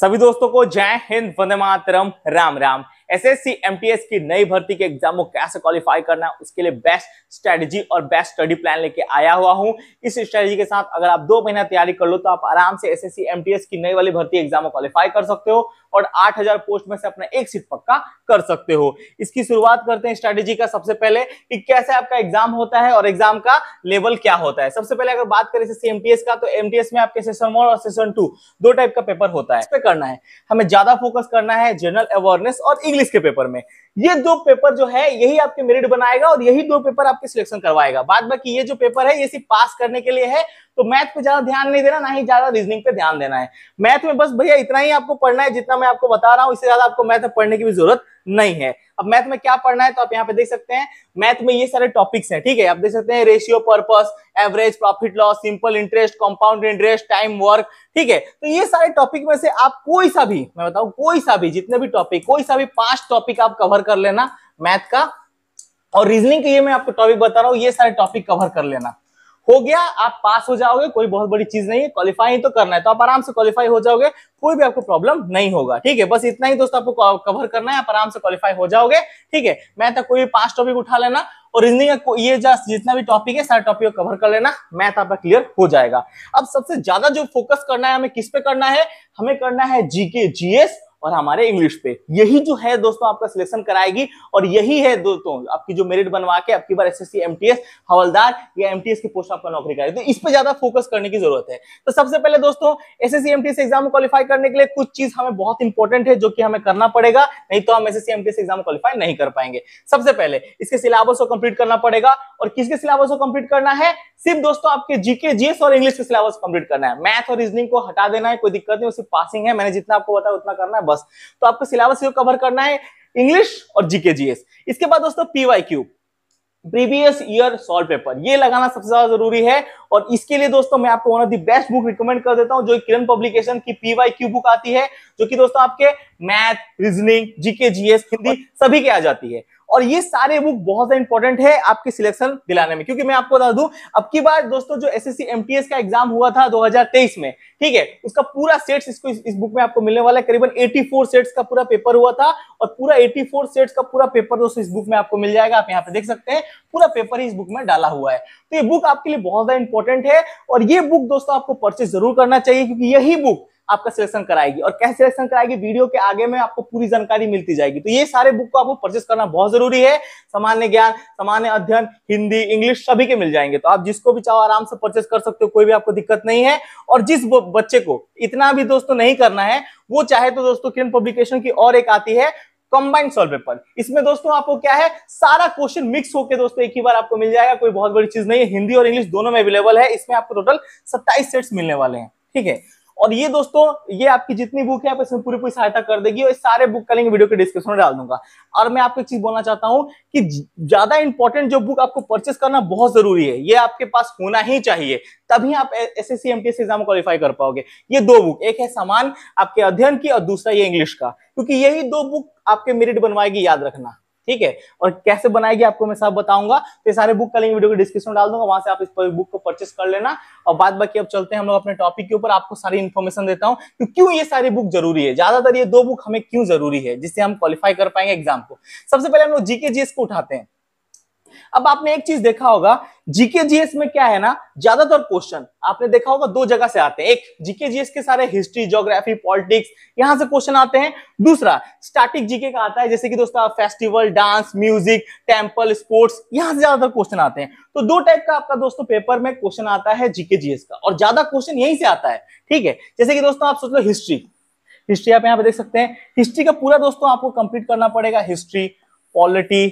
सभी दोस्तों को जय हिंद वंदे मातरम राम राम एसएससी एमटीएस की नई भर्ती के एग्जाम को कैसे क्वालिफाई करना है उसके लिए बेस्ट स्ट्रेटजी और बेस्ट स्टडी प्लान लेके आया हुआ हूं इस स्ट्रेटजी के साथ अगर आप दो महीना तैयारी कर लो तो आप आराम से एसएससी एमटीएस की नई वाली भर्ती एग्जाम को क्वालिफाई कर सकते हो और हजार पोस्ट में से अपना एक सीट पक्का कर सकते हो इसकी शुरुआत करते हैं स्ट्रेटेजी का सबसे पहले कि कैसे आपका एग्जाम होता है और एग्जाम का लेवल क्या होता है सबसे पहले अगर बात करें जैसे एमटीएस का तो एमटीएस में आपके सेशन वन और सेशन टू दो टाइप का पेपर होता है इस पे करना है हमें ज्यादा फोकस करना है जनरल अवेयरनेस और इंग्लिश के पेपर में ये दो पेपर जो है यही आपके मेरिट बनाएगा और यही दो पेपर आपके सिलेक्शन करवाएगा बाद बाकी ये जो पेपर है ये सिर्फ पास करने के लिए है तो मैथ पे ज्यादा ध्यान नहीं देना ना ही ज्यादा रीजनिंग पे ध्यान देना है मैथ में बस भैया इतना ही आपको पढ़ना है जितना मैं आपको बता रहा हूँ इससे ज्यादा आपको मैथ में पढ़ने की भी जरूरत नहीं है अब मैथ में क्या पढ़ना है तो आप यहाँ पे देख सकते हैं मैथ में ये सारे टॉपिक्स हैं ठीक है आप देख सकते हैं ratio purpose average profit loss simple interest compound interest time work ठीक है तो ये सारे टॉपिक में से आप कोई सा भी मैं बताऊ कोई सा भी जितने भी टॉपिक कोई सा भी पांच टॉपिक आप कवर कर लेना मैथ का और रीजनिंग के ये मैं आपको टॉपिक बता रहा हूँ ये सारे टॉपिक कवर कर लेना हो गया आप पास हो जाओगे कोई बहुत बड़ी चीज नहीं है क्वालिफाई तो करना है तो आप आराम से क्वालिफाई हो जाओगे कोई भी आपको प्रॉब्लम नहीं होगा ठीक है बस इतना ही दोस्तों आपको कवर करना है आप आराम से क्वालिफाई हो जाओगे ठीक है मैं तो कोई पांच टॉपिक उठा लेना और रीजनिंग ये जितना भी टॉपिक है सारे टॉपिक को कवर कर लेना मैथ तो आपका क्लियर हो जाएगा अब सबसे ज्यादा जो फोकस करना है हमें किस पे करना है हमें करना है जीके जीएस और हमारे इंग्लिश पे यही जो है दोस्तों आपका सिलेक्शन कराएगी और यही है दोस्तों आपकी जो मेरिट बनवा के आपकी बार एसएससी एमटीएस हवलदार या एमटीएस की पोस्ट आपका नौकरी करेगी तो इस पे ज्यादा फोकस करने की जरूरत है तो सबसे पहले दोस्तों एसएससी एमटीएस एग्जाम में क्वालिफाई करने के लिए कुछ चीज हमें बहुत इंपॉर्टेंट है जो कि हमें करना पड़ेगा नहीं तो हम एसएससी एमटीएस एग्जाम क्वालिफाई नहीं कर पाएंगे सबसे पहले इसके सिलेबस को कंप्लीट करना पड़ेगा और किसके सिलेबस को कंप्लीट करना है सिर्फ दोस्तों आपके जीके जीएस और इंग्लिश के सिलेबस कंप्लीट करना है मैथ और रीजनिंग को हटा देना है कोई दिक्कत नहीं सिर्फ पासिंग है मैंने जितना आपको बताया उतना करना है बस तो आपको सिलेबस ये कवर करना है इंग्लिश और जीके जीएस इसके बाद दोस्तों P Y Q previous year solve paper ये लगाना सबसे ज्यादा जरूरी है और इसके लिए दोस्तों मैं आपको one of the best book recommend कर देता हूं जो किरण पब्लिकेशन की पीवाई क्यू बुक आती है जो कि दोस्तों आपके math reasoning GK GS Hindi सभी के आ जाती है और ये सारे बुक बहुत इंपॉर्टेंट है आपके सिलेक्शन दिलाने में क्योंकि मैं आपको बता दूं अब की बार दोस्तों जो एसएससी एमटीएस का एग्जाम हुआ था 2023 में ठीक है उसका पूरा सेट्स इसको इस, इस बुक में आपको मिलने वाला है करीबन 84 सेट्स का पूरा पेपर हुआ था और पूरा 84 सेट्स का पूरा पेपर दोस्तों इस बुक में आपको मिल जाएगा आप यहाँ पे देख सकते हैं पूरा पेपर ही इस बुक में डाला हुआ है तो ये बुक आपके लिए बहुत ज्यादा इंपॉर्टेंट है और ये बुक दोस्तों आपको परचेज जरूर करना चाहिए क्योंकि यही बुक आपका सिलेक्शन कराएगी और कैसे सिलेक्शन कराएगी वीडियो के आगे में आपको पूरी जानकारी मिलती जाएगी तो ये सारे बुक को आपको परचेस करना बहुत जरूरी है सामान्य ज्ञान सामान्य अध्ययन हिंदी इंग्लिश सभी के मिल जाएंगे तो आप जिसको भी चाहो आराम से परचेस कर सकते हो कोई भी आपको दिक्कत नहीं है और जिस बच्चे को इतना भी दोस्तों नहीं करना है वो चाहे तो दोस्तों किरण पब्लिकेशन की और एक आती है कंबाइंड सॉल्व पेपर इसमें दोस्तों आपको क्या है सारा क्वेश्चन मिक्स होकर दोस्तों एक ही बार आपको मिल जाएगा कोई बहुत बड़ी चीज नहीं है हिंदी और इंग्लिश दोनों में अवेलेबल है इसमें आपको टोटल सत्ताईस सेट्स मिलने वाले हैं ठीक है और ये दोस्तों ये आपकी जितनी बुक है आप इसमें पूरी पूरी सहायता कर देगी और सारे बुक का लिंक वीडियो के डिस्क्रिप्शन में डाल दूंगा और मैं आपको एक चीज बोलना चाहता हूँ कि ज्यादा इंपॉर्टेंट जो बुक आपको परचेस करना बहुत जरूरी है ये आपके पास होना ही चाहिए तभी आप एस एस एग्जाम क्वालिफाई कर पाओगे ये दो बुक एक है सामान आपके अध्ययन की और दूसरा ये इंग्लिश का क्योंकि यही दो बुक आपके मेरिट बनवाएगी याद रखना ठीक है और कैसे बनाएगी आपको मैं सब बताऊंगा तो ये सारे बुक का लिंक वीडियो को डिस्क्रिप्शन डाल दूंगा वहां से आप इस बुक को परचेस कर लेना और बाद बाकी अब चलते हैं हम लोग अपने टॉपिक के ऊपर आपको सारी इन्फॉर्मेशन देता हूँ कि क्यों ये सारी बुक जरूरी है ज्यादातर ये दो बुक हमें क्यों जरूरी है जिससे हम क्वालिफाई कर पाएंगे एग्जाम को सबसे पहले हम लोग जीके जीएस को उठाते हैं अब आपने एक चीज देखा होगा जीके जीएस में क्या है ना ज्यादातर क्वेश्चन आपने देखा होगा दो जगह से आते हैं एक जीके जीएस के सारे हिस्ट्री ज्योग्राफी पॉलिटिक्स यहां से क्वेश्चन आते हैं दूसरा स्टैटिक जीके का आता है जैसे कि दोस्तों festival dance music temple sports यहां से ज्यादातर क्वेश्चन आते हैं तो दो टाइप का आपका दोस्तों पेपर में क्वेश्चन आता है जीके जीएस का और ज्यादा क्वेश्चन यहीं से आता है ठीक है जैसे कि दोस्तों आप सोच लो हिस्ट्री हिस्ट्री आप यहाँ पे देख सकते हैं हिस्ट्री का पूरा दोस्तों आपको कंप्लीट करना पड़ेगा हिस्ट्री पॉलिटी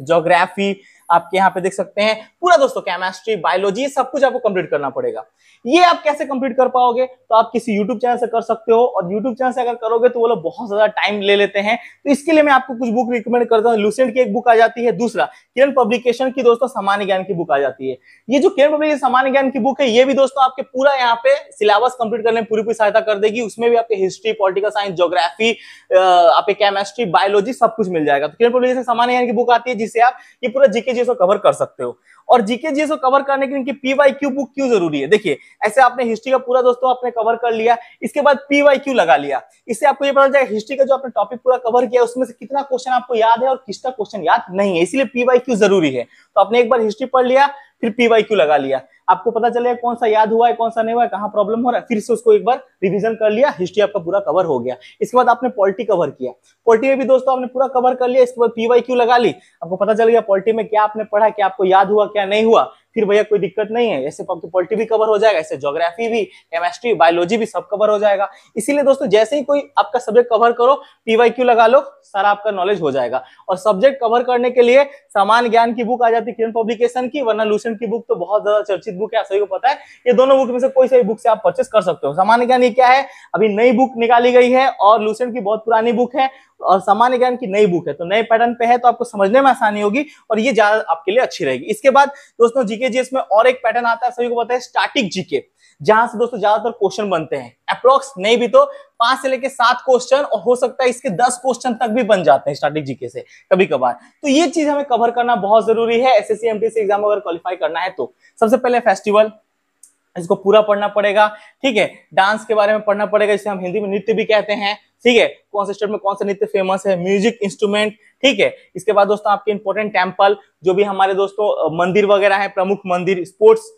ज्योग्राफी आपके यहाँ पे देख सकते हैं पूरा दोस्तों केमेस्ट्री बायोलॉजी सब कुछ आपको कंप्लीट करना पड़ेगा ये आप कैसे कंप्लीट कर पाओगे तो आप किसी यूट्यूब चैनल से कर सकते हो और यूट्यूब चैनल से अगर करोगे तो वो लोग बहुत ज्यादा टाइम ले लेते हैं तो इसके लिए मैं आपको कुछ बुक रिकमेंड करता हूँ लूसेंट की एक बुक आ जाती है दूसरा किरण पब्लिकेशन की दोस्तों सामान्य ज्ञान की बुक आ जाती है ये जो किरण पब्लिकेशन सामान्य ज्ञान की बुक है ये भी दोस्तों आपके पूरा यहाँ पे सिलेबस कंप्लीट करने में पूरी पूरी सहायता कर देगी उसमें भी आपके हिस्ट्री पॉलिटिकल साइंस जोग्राफी आपके केमेस्ट्री बायोलॉजी सब कुछ मिल जाएगा तो किरण पब्लिकेशन सामान्य ज्ञान की बुक आती है जिससे आप ये पूरा जीके जीएस को कवर कर सकते हो और जीके जीएस को कवर करने के लिए पीवाई क्यू बुक क्यों जरूरी है देखिए ऐसे आपने हिस्ट्री का पूरा दोस्तों आपने कवर कर लिया इसके बाद पीवाई क्यू लगा लिया इससे आपको ये पता जाएगा हिस्ट्री का जो आपने टॉपिक पूरा कवर किया उसमें से कितना क्वेश्चन आपको याद है और किसका क्वेश्चन याद नहीं है इसलिए पीवाई क्यू जरूरी है तो आपने एक बार हिस्ट्री पढ़ लिया फिर पीवाई क्यू लगा लिया आपको पता चलेगा कौन सा याद हुआ है कौन सा नहीं हुआ है कहाँ प्रॉब्लम हो रहा है फिर से उसको एक बार रिवीजन कर लिया हिस्ट्री आपका पूरा कवर हो गया इसके बाद आपने पॉलिटी कवर किया पॉलिटी में भी दोस्तों आपने पूरा कवर कर लिया इसके बाद पीवाई क्यू लगा ली आपको पता चल गया पॉलिटी में क्या आपने पढ़ा क्या आपको याद हुआ क्या नहीं हुआ फिर भैया कोई दिक्कत नहीं है ऐसे आपकी पॉलिटी भी कवर हो जाएगा ऐसे जोग्राफी भी केमेस्ट्री बायोलॉजी भी सब कवर हो जाएगा इसीलिए दोस्तों जैसे ही कोई आपका सब्जेक्ट कवर करो क्यू लगा लो सारा आपका नॉलेज हो जाएगा और सब्जेक्ट कवर करने के लिए सामान्य ज्ञान की बुक आ जाती है किरण पब्लिकेशन की वरना लूसेंट की बुक तो बहुत ज्यादा चर्चित बुक है सभी को पता है ये दोनों बुक में से कोई सही बुक से आप परचेस कर सकते हो सामान्य ज्ञान ये क्या है अभी नई बुक निकाली गई है और लूसेंट की बहुत पुरानी बुक है और सामान्य ज्ञान की नई बुक है तो नए पैटर्न पे है तो आपको समझने में आसानी होगी और ये ज्यादा आपके लिए अच्छी रहेगी इसके बाद दोस्तों जीके जी इसमें और एक पैटर्न आता है सभी को पता है स्टार्टिंग जीके जहां से दोस्तों ज्यादातर क्वेश्चन बनते हैं अप्रोक्स नहीं भी तो पांच से लेकर सात क्वेश्चन और हो सकता है इसके दस क्वेश्चन तक भी बन जाते हैं स्टार्टिंग जीके से कभी कभार तो ये चीज हमें कवर करना बहुत जरूरी है एसएससी एस एग्जाम अगर क्वालिफाई करना है तो सबसे पहले फेस्टिवल इसको पूरा पढ़ना पड़ेगा ठीक है डांस के बारे में पढ़ना पड़ेगा इसे हम हिंदी में नृत्य भी कहते हैं ठीक है कौन से स्टेट में कौन सा नृत्य फेमस है म्यूजिक इंस्ट्रूमेंट ठीक है इसके बाद दोस्तों आपके इंपॉर्टेंट टेम्पल जो भी हमारे दोस्तों मंदिर वगैरह है प्रमुख मंदिर स्पोर्ट्स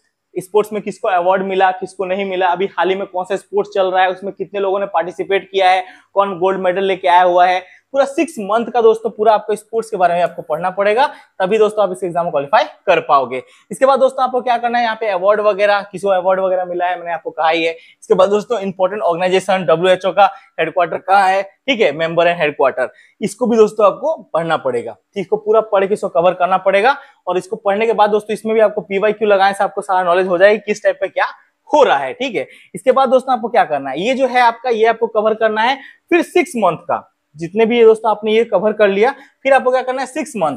स्पोर्ट्स में किसको अवार्ड मिला किसको नहीं मिला अभी हाल ही में कौन सा स्पोर्ट्स चल रहा है उसमें कितने लोगों ने पार्टिसिपेट किया है कौन गोल्ड मेडल लेके आया हुआ है पूरा सिक्स मंथ का दोस्तों पूरा आपको स्पोर्ट्स के बारे में आपको पढ़ना पड़ेगा तभी दोस्तों आप इस एग्जाम में क्वालिफाई कर पाओगे इसके बाद दोस्तों आपको क्या करना है यहाँ पे अवार्ड वगैरह किसी को अवार्ड वगैरह मिला है मैंने आपको कहा ही है इसके बाद दोस्तों इंपॉर्टेंट ऑर्गेनाइजेशन डब्ल्यू का हेडक्वार्टर कहाँ है ठीक है मेंबर एंड हेडक्वार्टर इसको भी दोस्तों आपको पढ़ना पड़ेगा इसको पूरा पढ़ के इसको कवर करना पड़ेगा और इसको पढ़ने के बाद दोस्तों इसमें भी आपको पीवाई क्यू लगाने से आपको सारा नॉलेज हो जाएगी किस टाइप का क्या हो रहा है ठीक है इसके बाद दोस्तों आपको क्या करना है ये जो है आपका ये आपको कवर करना है फिर सिक्स मंथ का जितने भी ये दोस्तों आपने ये कवर कर लिया फिर आपको क्या करना है सिक्स मंथ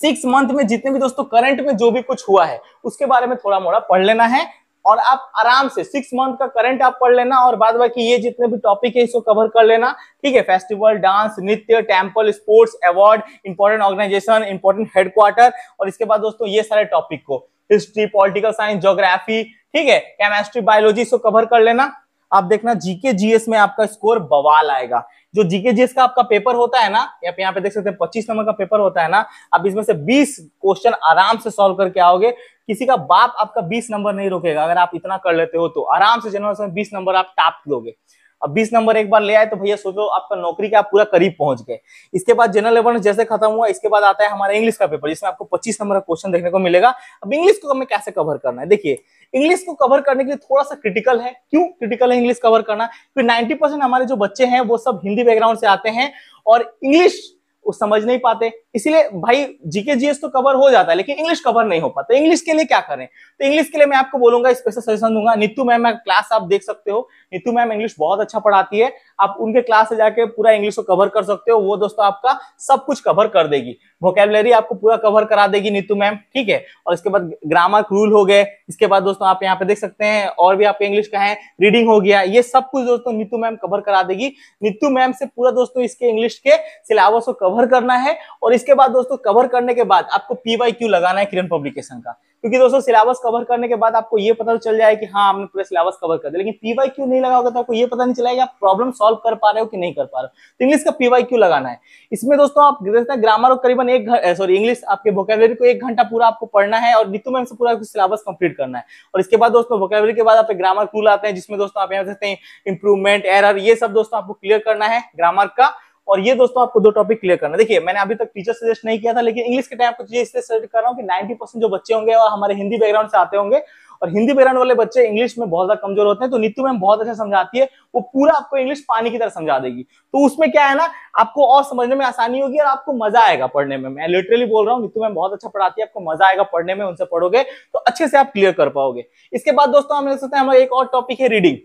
सिक्स मंथ में जितने भी दोस्तों करंट में जो भी कुछ हुआ है उसके बारे में थोड़ा मोड़ा पढ़ लेना है और आप आराम से सिक्स मंथ का करंट आप पढ़ लेना और बाद बाकी ये जितने भी टॉपिक है इसको कवर कर लेना ठीक है फेस्टिवल डांस नृत्य temple sports award important organisation important headquarter और इसके बाद दोस्तों ये सारे टॉपिक को हिस्ट्री पॉलिटिकल साइंस जोग्राफी ठीक है केमेस्ट्री बायोलॉजी इसको कवर कर लेना आप देखना जीके जीएस में आपका स्कोर बवाल आएगा जो जीके जीएस का आपका पेपर होता है ना आप यहाँ पे देख सकते हैं पच्चीस नंबर का पेपर होता है ना आप इसमें से बीस क्वेश्चन आराम से सॉल्व करके आओगे किसी का बाप आपका बीस नंबर नहीं रोकेगा अगर आप इतना कर लेते हो तो आराम से जनरल बीस नंबर आप टाप दोगे अब 20 नंबर एक बार ले आए तो भैया सोचो आपका नौकरी के आप पूरा करीब पहुंच गए इसके बाद जनरल लेवल जैसे खत्म हुआ इसके बाद आता है हमारा इंग्लिश का पेपर जिसमें आपको पच्चीस नंबर का क्वेश्चन देखने को मिलेगा अब इंग्लिश को हमें कैसे कवर करना है देखिए इंग्लिश को कवर करने के लिए थोड़ा सा क्रिटिकल है क्यों क्रिटिकल है इंग्लिश कवर करना क्योंकि नाइन्टी हमारे जो बच्चे हैं वो सब हिंदी बैकग्राउंड से आते हैं और इंग्लिश वो समझ नहीं पाते इसीलिए भाई जीके जीएस तो कवर हो जाता है लेकिन इंग्लिश कवर नहीं हो पाता इंग्लिश के लिए क्या करें तो इंग्लिश के लिए मैं आपको बोलूंगा स्पेशल सजेशन दूंगा नीतू मैम क्लास आप देख सकते हो नीतू मैम इंग्लिश बहुत अच्छा पढ़ाती है आप उनके क्लास से जाके पूरा इंग्लिश को कवर कर सकते हो वो दोस्तों आपका सब कुछ कवर कर देगी वोकेबलरी आपको पूरा कवर करा देगी नीतू मैम ठीक है और इसके बाद ग्रामर रूल हो गए इसके बाद दोस्तों आप यहाँ पे देख सकते हैं और भी आपके इंग्लिश का है रीडिंग हो गया ये सब कुछ दोस्तों नीतू मैम कवर करा देगी नीतू मैम से पूरा दोस्तों इसके इंग्लिश के सिलेबस को कवर करना है और इसके बाद दोस्तों कवर करने के बाद आपको पीवाई लगाना है किरण पब्लिकेशन का क्योंकि दोस्तों सिलेबस कवर करने के बाद आपको ये पता तो चल जाए कि हाँ आपने पूरा सिलेबस कवर कर दिया लेकिन पीवाई क्यू नहीं लगा होगा तो आपको ये पता नहीं कि आप प्रॉब्लम सॉल्व कर पा रहे हो कि नहीं कर पा रहे हो तो इंग्लिश का पीवाई क्यू लगाना है इसमें दोस्तों आप देखते हैं ग्रामर को करीबन एक सॉरी इंग्लिश eh, आपके वोकेबलरी को एक घंटा पूरा आपको पढ़ना है और नितु मैम से पूरा सिलेबस कंप्लीट करना है और इसके बाद दोस्तों वोकेबलरी के बाद आप ग्रामर क्यू लाते हैं जिसमें दोस्तों आप यहाँ देखते हैं इंप्रूवमेंट एरर ये सब दोस्तों आपको क्लियर करना है ग्रामर का और ये दोस्तों आपको दो टॉपिक क्लियर करना देखिए मैंने अभी तक टीचर सजेस्ट नहीं किया था लेकिन इंग्लिश के टाइम आपको चीजें इसलिए सजेस्ट कर रहा हूँ कि नाइनटी जो बच्चे होंगे और हमारे हिंदी बैकग्राउंड से आते होंगे और हिंदी बैकग्राउंड वाले बच्चे इंग्लिश में बहुत ज्यादा कमजोर होते हैं तो नीतू मैम बहुत अच्छा समझाती है वो पूरा आपको इंग्लिश पानी की तरह समझा देगी तो उसमें क्या है ना आपको और समझने में आसानी होगी और आपको मजा आएगा पढ़ने में मैं लिटरली बोल रहा हूँ नीतू मैम बहुत अच्छा पढ़ाती है आपको मजा आएगा पढ़ने में उनसे पढ़ोगे तो अच्छे से आप क्लियर कर पाओगे इसके बाद दोस्तों हम देख सकते हैं हमारे एक और टॉपिक है रीडिंग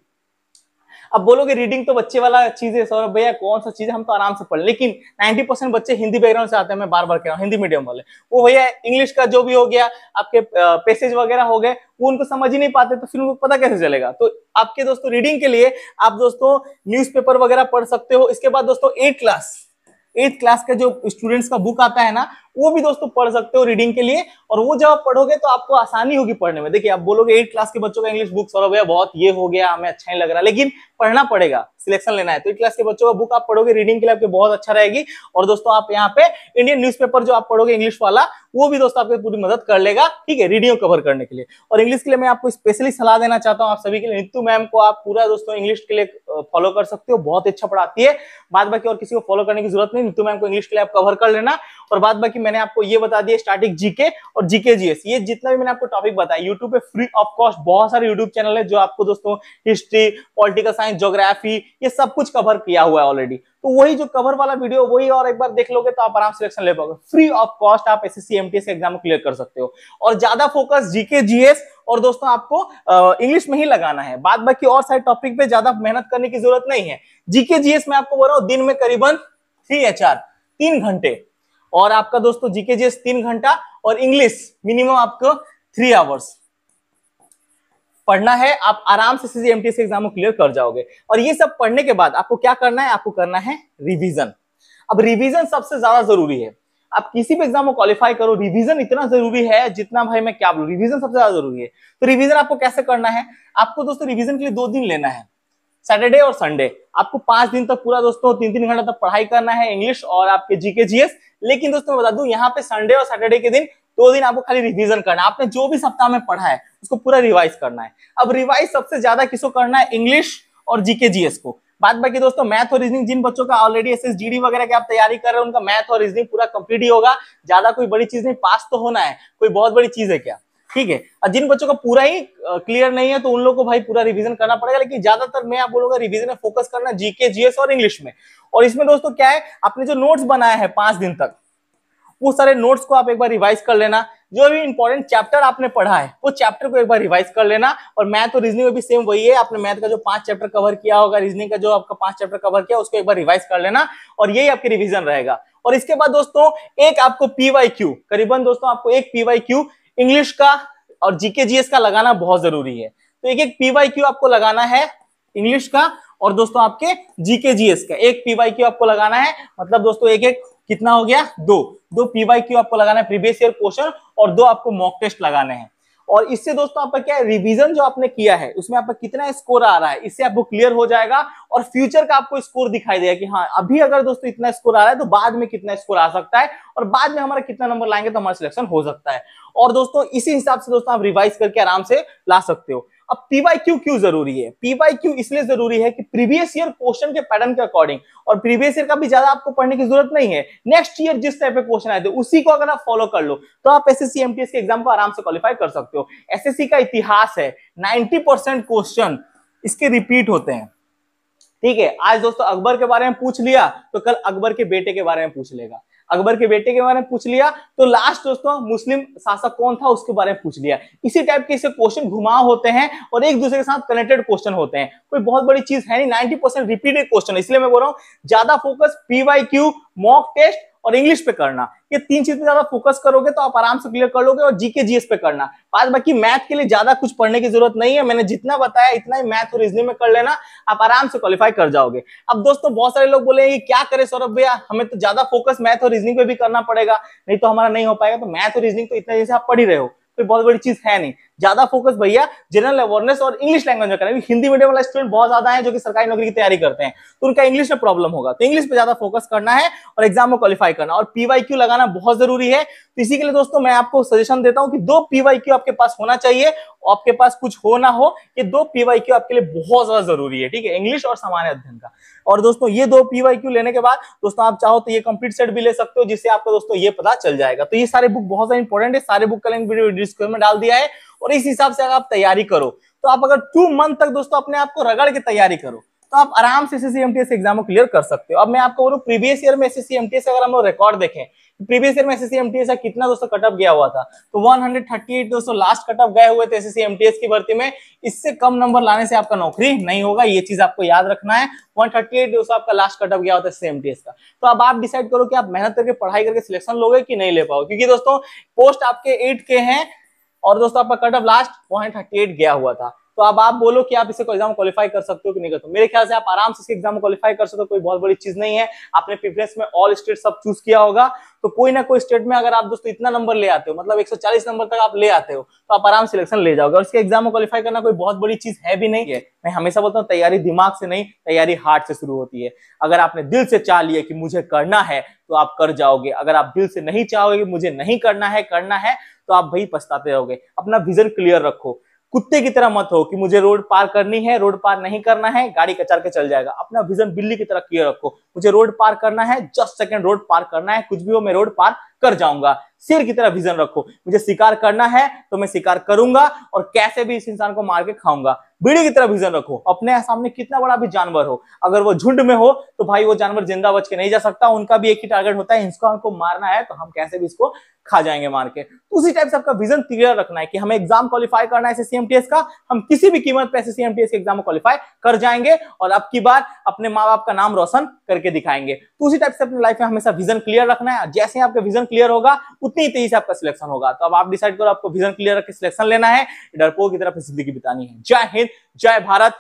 अब बोलोगे रीडिंग तो बच्चे वाला चीज है सौरभ भैया कौन सा चीज है हम तो आराम से पढ़ लेकिन 90 परसेंट बच्चे हिंदी बैकग्राउंड से आते हैं मैं बार बार कह रहा हूँ हिंदी मीडियम वाले वो भैया इंग्लिश का जो भी हो गया आपके पैसेज वगैरह हो गए वो उनको समझ ही नहीं पाते तो फिर उनको पता कैसे चलेगा तो आपके दोस्तों रीडिंग के लिए आप दोस्तों न्यूज वगैरह पढ़ सकते हो इसके बाद दोस्तों एट क्लास एट क्लास का जो स्टूडेंट्स का बुक आता है ना वो भी दोस्तों पढ़ सकते हो रीडिंग के लिए और वो जब आप पढ़ोगे तो आपको आसानी होगी पढ़ने में देखिए आप बोलोगे एट क्लास के बच्चों का इंग्लिश बुक सॉल्व भैया बहुत ये हो गया हमें अच्छा नहीं लग रहा लेकिन पढ़ना पड़ेगा सिलेक्शन लेना है तो एट क्लास के बच्चों का बुक आप पढ़ोगे रीडिंग के लिए आपके बहुत अच्छा रहेगी और दोस्तों आप यहाँ पे इंडियन न्यूज जो आप पढ़ोगे इंग्लिश वाला वो भी दोस्तों आपकी पूरी मदद कर लेगा ठीक है रीडिंग कवर करने के लिए और इंग्लिश के लिए मैं आपको स्पेशली सलाह देना चाहता हूँ आप सभी के लिए नीतू मैम को आप पूरा दोस्तों इंग्लिश के लिए फॉलो कर सकते हो बहुत अच्छा पढ़ाती है बाद बाकी और किसी को फॉलो करने की जरूरत नहीं नीतू मैम को इंग्लिश के लिए आप कवर कर लेना और बाद बाकी मैंने आपको ये बता दिया स्टार्टिंग जीके और जीके जीएस ये जितना भी मैंने आपको टॉपिक बताया यूट्यूब पे फ्री ऑफ कॉस्ट बहुत सारे यूट्यूब चैनल है जो आपको दोस्तों हिस्ट्री पॉलिटिकल साइंस जोग्राफी ये सब कुछ कवर किया हुआ है ऑलरेडी तो वही जो कवर वाला वीडियो वही और एक बार देख लोगे तो आप आराम सिलेक्शन ले पाओगे फ्री ऑफ कॉस्ट आप एसएससी एमटीएस का एग्जाम क्लियर कर सकते हो और ज्यादा फोकस जीके जीएस और दोस्तों आपको इंग्लिश में ही लगाना है बाद बाकी और सारे टॉपिक पे ज्यादा मेहनत करने की जरूरत नहीं है जीके जीएस में आपको बोल रहा हूँ दिन में करीबन थ्री या चार तीन घंटे और आपका दोस्तों जीके जीएस तीन घंटा और इंग्लिश मिनिमम आपको थ्री आवर्स पढ़ना है आप आराम से सीजी एमटीएस एग्जाम को क्लियर कर जाओगे और ये सब पढ़ने के बाद आपको क्या करना है आपको करना है रिवीजन अब रिवीजन सबसे ज्यादा जरूरी है आप किसी भी एग्जाम को क्वालिफाई करो रिवीजन इतना जरूरी है जितना भाई मैं क्या बोलूं रिवीजन सबसे ज्यादा जरूरी है तो रिवीजन आपको कैसे करना है आपको दोस्तों रिवीजन के लिए दो दिन लेना है सैटरडे और संडे आपको पांच दिन तक तो पूरा दोस्तों तीन तीन घंटा तक तो पढ़ाई करना है इंग्लिश और आपके जीके जीएस लेकिन दोस्तों मैं बता दू यहाँ पे संडे और सैटरडे के दिन दो दिन आपको खाली रिवीजन करना है आपने जो भी सप्ताह में पढ़ा है उसको पूरा रिवाइज करना है अब रिवाइज सबसे ज्यादा किसको करना है इंग्लिश और जीके जीएस को बात बाकी दोस्तों मैथ और रीजनिंग जिन बच्चों का ऑलरेडी एस एस वगैरह की आप तैयारी कर रहे हो उनका मैथ और रीजनिंग पूरा कंप्लीट ही होगा ज्यादा कोई बड़ी चीज नहीं पास तो होना है कोई बहुत बड़ी चीज है क्या ठीक है और जिन बच्चों का पूरा ही क्लियर नहीं है तो उन लोगों को भाई पूरा रिवीजन करना पड़ेगा लेकिन ज्यादातर मैं आप बोलूंगा रिवीजन में फोकस करना जीके जीएस और इंग्लिश में और इसमें दोस्तों क्या है आपने जो नोट्स बनाया है पांच दिन तक वो सारे नोट्स को आप एक बार रिवाइज कर लेना जो भी इंपॉर्टेंट चैप्टर आपने पढ़ा है वो चैप्टर को एक बार रिवाइज कर लेना और मैथ और रीजनिंग में भी सेम वही है आपने मैथ का जो पांच चैप्टर कवर किया होगा रीजनिंग का जो आपका पांच चैप्टर कवर किया उसको एक बार रिवाइज कर लेना और यही आपकी रिविजन रहेगा और इसके बाद दोस्तों एक आपको पीवाई करीबन दोस्तों आपको एक पीवाई इंग्लिश का और जीके जीएस का लगाना बहुत जरूरी है तो एक एक पीवाई क्यू आपको लगाना है इंग्लिश का और दोस्तों आपके जीके जीएस का एक पीवाई क्यू आपको लगाना है मतलब दोस्तों एक एक कितना हो गया दो दो पीवाई क्यू आपको लगाना है प्रीवियस ईयर क्वेश्चन और दो आपको मॉक टेस्ट लगाने हैं और इससे दोस्तों आपका क्या है रिवीजन जो आपने किया है उसमें आपका कितना स्कोर आ रहा है इससे आपको क्लियर हो जाएगा और फ्यूचर का आपको स्कोर दिखाई देगा कि हाँ अभी अगर दोस्तों इतना स्कोर आ रहा है तो बाद में कितना स्कोर आ सकता है और बाद में हमारा कितना नंबर लाएंगे तो हमारा सिलेक्शन हो सकता है और दोस्तों इसी हिसाब से दोस्तों आप रिवाइज करके आराम से ला सकते हो अब पीवाई क्यू क्यों जरूरी है पीवाई क्यू इसलिए जरूरी है कि प्रीवियस ईयर क्वेश्चन के पैटर्न के अकॉर्डिंग और प्रीवियस ईयर का भी ज्यादा आपको पढ़ने की जरूरत नहीं है नेक्स्ट ईयर जिस टाइप के क्वेश्चन आए थे उसी को अगर आप फॉलो कर लो तो आप टी एमटीएस के एग्जाम को आराम से क्वालिफाई कर सकते हो सी का इतिहास है परसेंट क्वेश्चन इसके रिपीट होते हैं ठीक है आज दोस्तों अकबर के बारे में पूछ लिया तो कल अकबर के बेटे के बारे में पूछ लेगा अकबर के बेटे के बारे में पूछ लिया तो लास्ट दोस्तों मुस्लिम शासक कौन था उसके बारे में पूछ लिया इसी टाइप के इसे क्वेश्चन घुमाव होते हैं और एक दूसरे के साथ कनेक्टेड क्वेश्चन होते हैं कोई बहुत बड़ी चीज है नहीं नाइनटी परसेंट रिपीटेड क्वेश्चन इसलिए मैं बोल रहा हूँ ज्यादा focus P Y Q mock test और इंग्लिश पे करना ये तीन चीज पे ज्यादा फोकस करोगे तो आप आराम से क्लियर कर लोगे और जीके जीएस पे करना आज बाकी मैथ के लिए ज्यादा कुछ पढ़ने की जरूरत नहीं है मैंने जितना बताया इतना ही मैथ और रीजनिंग में कर लेना आप आराम से क्वालिफाई कर जाओगे अब दोस्तों बहुत सारे लोग बोले क्या करे सौरभ भैया हमें तो ज्यादा फोकस मैथ और रीजनिंग पे भी करना पड़ेगा नहीं तो हमारा नहीं हो पाएगा तो मैथ और रीजनिंग तो इतना जैसे आप पढ़ ही रहे हो कोई बहुत बड़ी चीज है नहीं ज्यादा फोकस भैया जनरल अवेयरनेस और इंग्लिश लैंग्वेज में करें हिंदी मीडियम वाला स्टूडेंट बहुत ज्यादा है जो कि सरकारी नौकरी की तैयारी करते हैं तो उनका इंग्लिश में प्रॉब्लम होगा तो इंग्लिश पर ज्यादा फोकस करना है और एग्जाम में क्वालिफाई करना और क्यू लगाना बहुत जरूरी है तो इसी के लिए दोस्तों मैं आपको सजेशन देता हूँ कि दो क्यू आपके पास होना चाहिए आपके पास कुछ हो ना हो ये दो क्यू आपके लिए बहुत ज्यादा जरूरी है ठीक है इंग्लिश और सामान्य अध्ययन का और दोस्तों ये दो क्यू लेने के बाद दोस्तों आप चाहो तो ये कंप्लीट सेट भी ले सकते हो जिससे आपको दोस्तों ये पता चल जाएगा तो ये सारे बुक बहुत ज्यादा इंपॉर्टेंट है सारे बुक का लिंक वीडियो डिस्क्रिप्शन में डाल दिया है और इस हिसाब से अगर आप तैयारी करो तो आप अगर टू मंथ तक दोस्तों अपने आप को रगड़ के तैयारी करो तो आप आराम से एसएससी एमटीएस एग्जाम को क्लियर कर सकते हो अब मैं आपको बोलूँ प्रीवियस ईयर में एस एस अगर हम लोग रिकॉर्ड देखें प्रीवियस तो ईयर में एसएससी एस का कितना दोस्तों कटअप गया हुआ था तो 138 दोस्तों लास्ट कटअप गए हुए थे एसएससी एस की भर्ती में इससे कम नंबर लाने से आपका नौकरी नहीं होगा ये चीज आपको याद रखना है 138 दोस्तों आपका लास्ट कटअप गया होता है एस का तो अब आप डिसाइड करो कि आप मेहनत करके पढ़ाई करके सिलेक्शन लोगे कि नहीं ले पाओ क्योंकि दोस्तों पोस्ट आपके एट के हैं और दोस्तों आपका cut off last point thirty eight गया हुआ था तो अब आप बोलो कि आप इसे एग्जाम क्वालिफाई कर सकते हो कि नहीं कर सकते मेरे ख्याल से आप आराम से इसके एग्जाम क्वालिफाई कर सकते हो कोई बहुत बड़ी चीज नहीं है आपने प्रिफरेंस में ऑल स्टेट सब चूज किया होगा तो कोई ना कोई स्टेट में अगर आप दोस्तों इतना नंबर ले आते हो मतलब 140 नंबर तक आप ले आते हो तो आप आराम सिलेक्शन ले जाओगे और इसके एग्जाम में क्वालिफाई करना कोई बहुत बड़ी चीज है भी नहीं है मैं हमेशा बोलता हूँ तैयारी दिमाग से नहीं तैयारी हार्ट से शुरू होती है अगर आपने दिल से चाह लिया कि मुझे करना है तो आप कर जाओगे अगर आप दिल से नहीं चाहोगे कि मुझे नहीं करना है करना है तो आप भाई पछताते रहोगे अपना विजन क्लियर रखो कुत्ते की तरह मत हो कि मुझे रोड पार करनी है रोड पार नहीं करना है गाड़ी कचार के चल जाएगा अपना विजन बिल्ली की तरह क्लियर रखो मुझे रोड पार करना है जस्ट सेकंड रोड पार करना है कुछ भी हो मैं रोड पार कर जाऊंगा शेर की तरह विजन रखो मुझे शिकार करना है तो मैं शिकार करूंगा और कैसे भी इस इंसान को मार के खाऊंगा बीड़ी की तरह विजन रखो अपने सामने कितना बड़ा भी जानवर हो अगर वो झुंड में हो तो भाई वो जानवर जिंदा बच के नहीं जा सकता उनका भी एक ही टारगेट होता है इंसान को मारना है तो हम कैसे भी इसको खा जाएंगे मार के तो उसी टाइप से आपका विजन क्लियर रखना है कि हमें एग्जाम क्वालिफाई करना है एसएससीएमटीएस का हम किसी भी कीमत पर एसएससीएमटीएस के एग्जाम क्वालिफाई कर जाएंगे और अब की बार अपने माँ बाप का नाम रोशन करके दिखाएंगे तो उसी टाइप से अपने लाइफ में हमेशा विजन क्लियर रखना है जैसे ही आपका विजन क्लियर होगा उतनी तेजी से आपका सिलेक्शन होगा तो अब आप डिसाइड करो आपको विजन क्लियर रखकर सिलेक्शन लेना है डरपो की तरफ जिंदगी बितानी है जय हिंद जय भारत